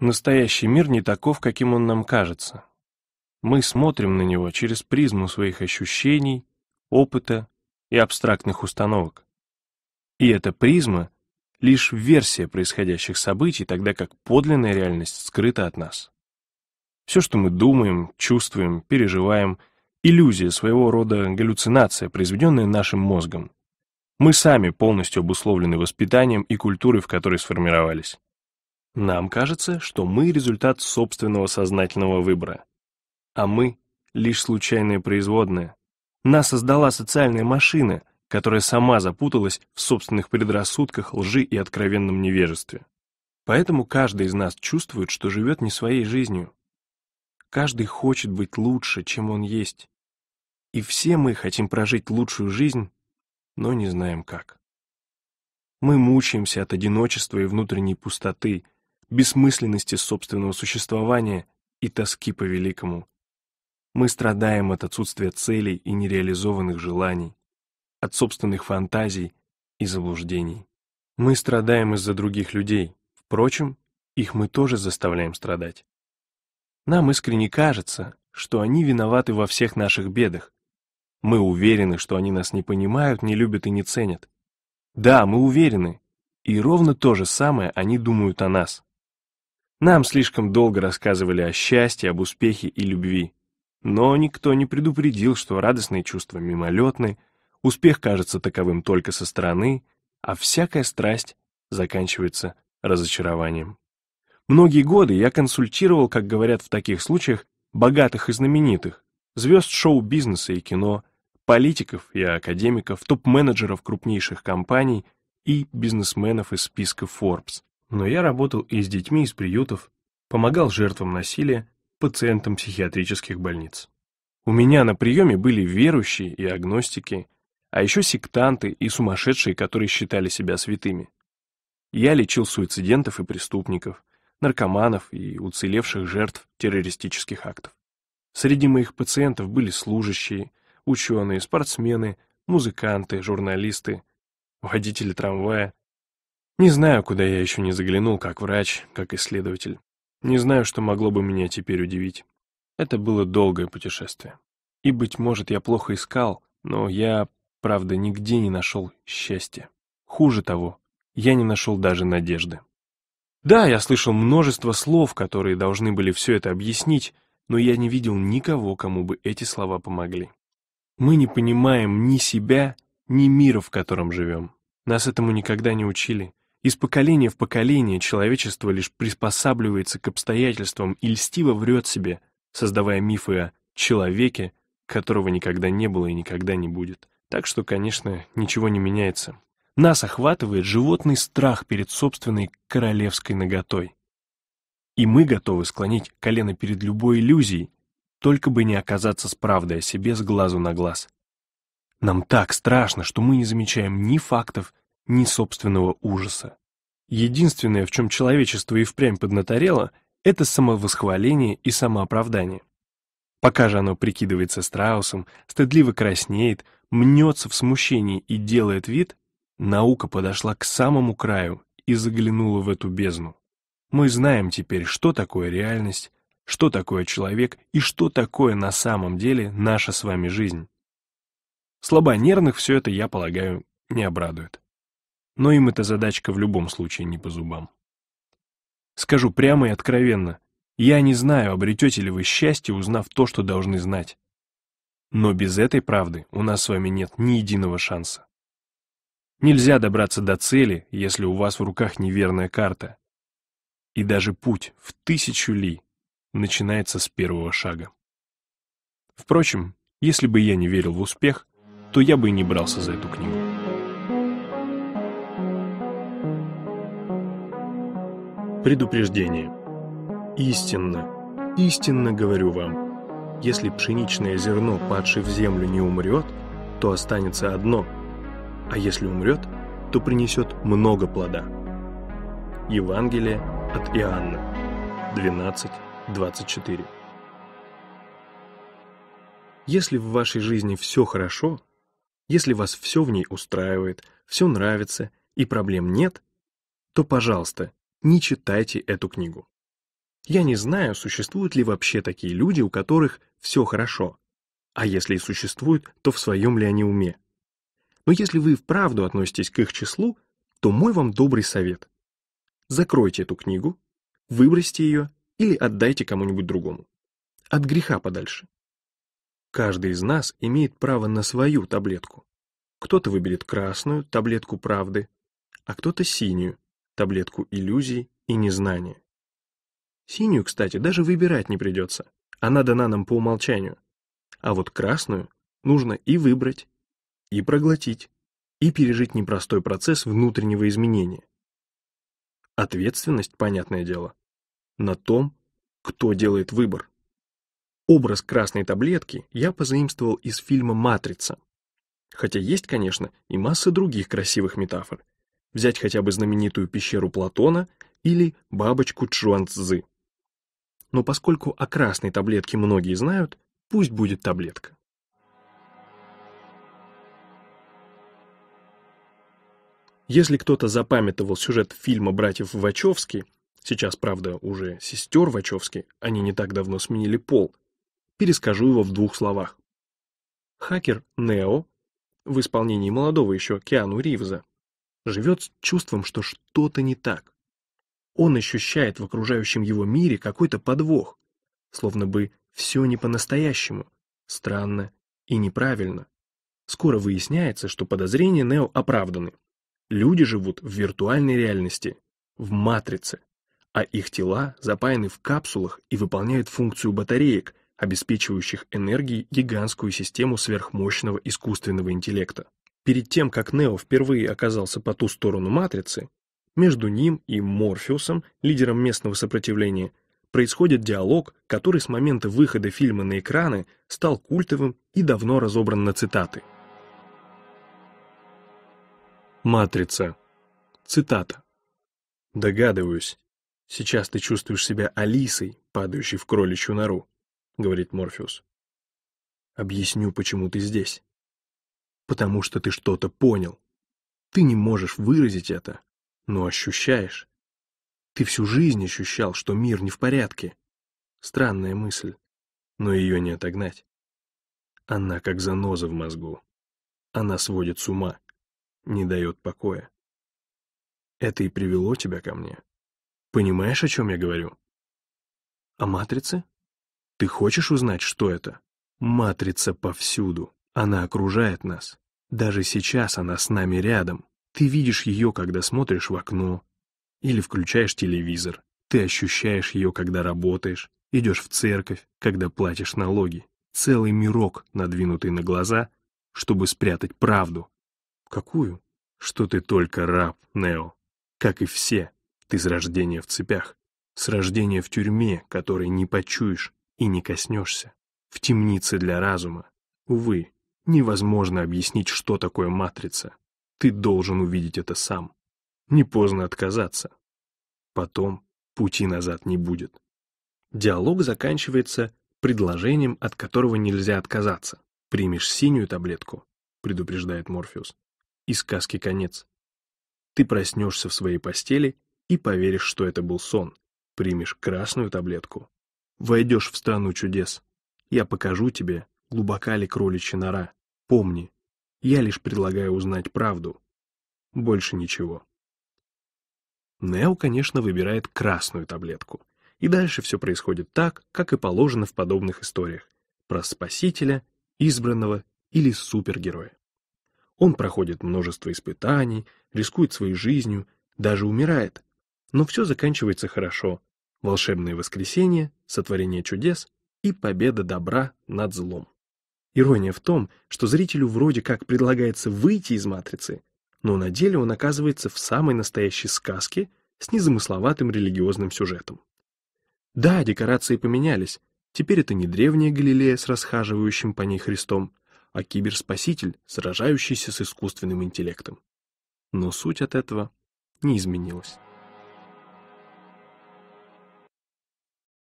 Настоящий мир не таков, каким он нам кажется. Мы смотрим на него через призму своих ощущений, опыта и абстрактных установок. И эта призма — лишь версия происходящих событий, тогда как подлинная реальность скрыта от нас. Все, что мы думаем, чувствуем, переживаем — иллюзия, своего рода галлюцинация, произведенная нашим мозгом. Мы сами полностью обусловлены воспитанием и культурой, в которой сформировались. Нам кажется, что мы — результат собственного сознательного выбора. А мы — лишь случайные производные. Нас создала социальная машина, которая сама запуталась в собственных предрассудках, лжи и откровенном невежестве. Поэтому каждый из нас чувствует, что живет не своей жизнью. Каждый хочет быть лучше, чем он есть. И все мы хотим прожить лучшую жизнь, но не знаем как. Мы мучаемся от одиночества и внутренней пустоты — бессмысленности собственного существования и тоски по великому. Мы страдаем от отсутствия целей и нереализованных желаний, от собственных фантазий и заблуждений. Мы страдаем из-за других людей, впрочем, их мы тоже заставляем страдать. Нам искренне кажется, что они виноваты во всех наших бедах. Мы уверены, что они нас не понимают, не любят и не ценят. Да, мы уверены, и ровно то же самое они думают о нас. Нам слишком долго рассказывали о счастье, об успехе и любви. Но никто не предупредил, что радостные чувства мимолетны, успех кажется таковым только со стороны, а всякая страсть заканчивается разочарованием. Многие годы я консультировал, как говорят в таких случаях, богатых и знаменитых, звезд шоу-бизнеса и кино, политиков и академиков, топ-менеджеров крупнейших компаний и бизнесменов из списка Forbes но я работал и с детьми из приютов, помогал жертвам насилия, пациентам психиатрических больниц. У меня на приеме были верующие и агностики, а еще сектанты и сумасшедшие, которые считали себя святыми. Я лечил суицидентов и преступников, наркоманов и уцелевших жертв террористических актов. Среди моих пациентов были служащие, ученые, спортсмены, музыканты, журналисты, водители трамвая, не знаю, куда я еще не заглянул, как врач, как исследователь. Не знаю, что могло бы меня теперь удивить. Это было долгое путешествие. И, быть может, я плохо искал, но я, правда, нигде не нашел счастья. Хуже того, я не нашел даже надежды. Да, я слышал множество слов, которые должны были все это объяснить, но я не видел никого, кому бы эти слова помогли. Мы не понимаем ни себя, ни мира, в котором живем. Нас этому никогда не учили, из поколения в поколение человечество лишь приспосабливается к обстоятельствам и льстиво врет себе, создавая мифы о «человеке», которого никогда не было и никогда не будет. Так что, конечно, ничего не меняется. Нас охватывает животный страх перед собственной королевской наготой. И мы готовы склонить колено перед любой иллюзией, только бы не оказаться с правдой о себе с глазу на глаз. Нам так страшно, что мы не замечаем ни фактов, ни собственного ужаса. Единственное, в чем человечество и впрямь поднаторело, это самовосхваление и самооправдание. Пока же оно прикидывается страусом, стыдливо краснеет, мнется в смущении и делает вид, наука подошла к самому краю и заглянула в эту бездну. Мы знаем теперь, что такое реальность, что такое человек и что такое на самом деле наша с вами жизнь. Слабонервных все это, я полагаю, не обрадует но им эта задачка в любом случае не по зубам. Скажу прямо и откровенно, я не знаю, обретете ли вы счастье, узнав то, что должны знать. Но без этой правды у нас с вами нет ни единого шанса. Нельзя добраться до цели, если у вас в руках неверная карта. И даже путь в тысячу ли начинается с первого шага. Впрочем, если бы я не верил в успех, то я бы и не брался за эту книгу. Предупреждение. Истинно, истинно говорю вам, если пшеничное зерно, падшее в землю, не умрет, то останется одно, а если умрет, то принесет много плода. Евангелие от Иоанна 12:24. Если в вашей жизни все хорошо, если вас все в ней устраивает, все нравится и проблем нет, то, пожалуйста, не читайте эту книгу. Я не знаю, существуют ли вообще такие люди, у которых все хорошо. А если и существуют, то в своем ли они уме? Но если вы вправду относитесь к их числу, то мой вам добрый совет. Закройте эту книгу, выбросьте ее или отдайте кому-нибудь другому. От греха подальше. Каждый из нас имеет право на свою таблетку. Кто-то выберет красную, таблетку правды, а кто-то синюю, таблетку иллюзий и незнания. Синюю, кстати, даже выбирать не придется. Она дана нам по умолчанию. А вот красную нужно и выбрать, и проглотить, и пережить непростой процесс внутреннего изменения. Ответственность, понятное дело, на том, кто делает выбор. Образ красной таблетки я позаимствовал из фильма «Матрица». Хотя есть, конечно, и масса других красивых метафор, взять хотя бы знаменитую пещеру Платона или бабочку Чуанцзы. Но поскольку о красной таблетке многие знают, пусть будет таблетка. Если кто-то запамятовал сюжет фильма «Братьев Вачовски», сейчас, правда, уже сестер Вачовски, они не так давно сменили пол, перескажу его в двух словах. Хакер Нео в исполнении молодого еще Киану Ривза живет с чувством, что что-то не так. Он ощущает в окружающем его мире какой-то подвох, словно бы все не по-настоящему, странно и неправильно. Скоро выясняется, что подозрения Нео оправданы. Люди живут в виртуальной реальности, в матрице, а их тела запаяны в капсулах и выполняют функцию батареек, обеспечивающих энергией гигантскую систему сверхмощного искусственного интеллекта. Перед тем, как Нео впервые оказался по ту сторону Матрицы, между ним и Морфеусом, лидером местного сопротивления, происходит диалог, который с момента выхода фильма на экраны стал культовым и давно разобран на цитаты. Матрица. Цитата. «Догадываюсь. Сейчас ты чувствуешь себя Алисой, падающей в кроличью нору», — говорит Морфеус. «Объясню, почему ты здесь потому что ты что-то понял. Ты не можешь выразить это, но ощущаешь. Ты всю жизнь ощущал, что мир не в порядке. Странная мысль, но ее не отогнать. Она как заноза в мозгу. Она сводит с ума, не дает покоя. Это и привело тебя ко мне. Понимаешь, о чем я говорю? О матрице? Ты хочешь узнать, что это? Матрица повсюду. Она окружает нас. Даже сейчас она с нами рядом. Ты видишь ее, когда смотришь в окно или включаешь телевизор. Ты ощущаешь ее, когда работаешь, идешь в церковь, когда платишь налоги. Целый мирок, надвинутый на глаза, чтобы спрятать правду. Какую? Что ты только раб, Нео. Как и все, ты с рождения в цепях. С рождения в тюрьме, которой не почуешь и не коснешься. В темнице для разума. Увы, Невозможно объяснить, что такое матрица. Ты должен увидеть это сам. Не поздно отказаться. Потом пути назад не будет. Диалог заканчивается предложением, от которого нельзя отказаться. «Примешь синюю таблетку», — предупреждает Морфеус. И сказки конец. Ты проснешься в своей постели и поверишь, что это был сон. Примешь красную таблетку. Войдешь в страну чудес. Я покажу тебе, глубока ли кроличья нора. Помни, я лишь предлагаю узнать правду. Больше ничего. Нео, конечно, выбирает красную таблетку. И дальше все происходит так, как и положено в подобных историях. Про спасителя, избранного или супергероя. Он проходит множество испытаний, рискует своей жизнью, даже умирает. Но все заканчивается хорошо. Волшебное воскресенье, сотворение чудес и победа добра над злом. Ирония в том, что зрителю вроде как предлагается выйти из матрицы, но на деле он оказывается в самой настоящей сказке с незамысловатым религиозным сюжетом. Да, декорации поменялись. Теперь это не древняя Галилея с расхаживающим по ней Христом, а киберспаситель, сражающийся с искусственным интеллектом. Но суть от этого не изменилась.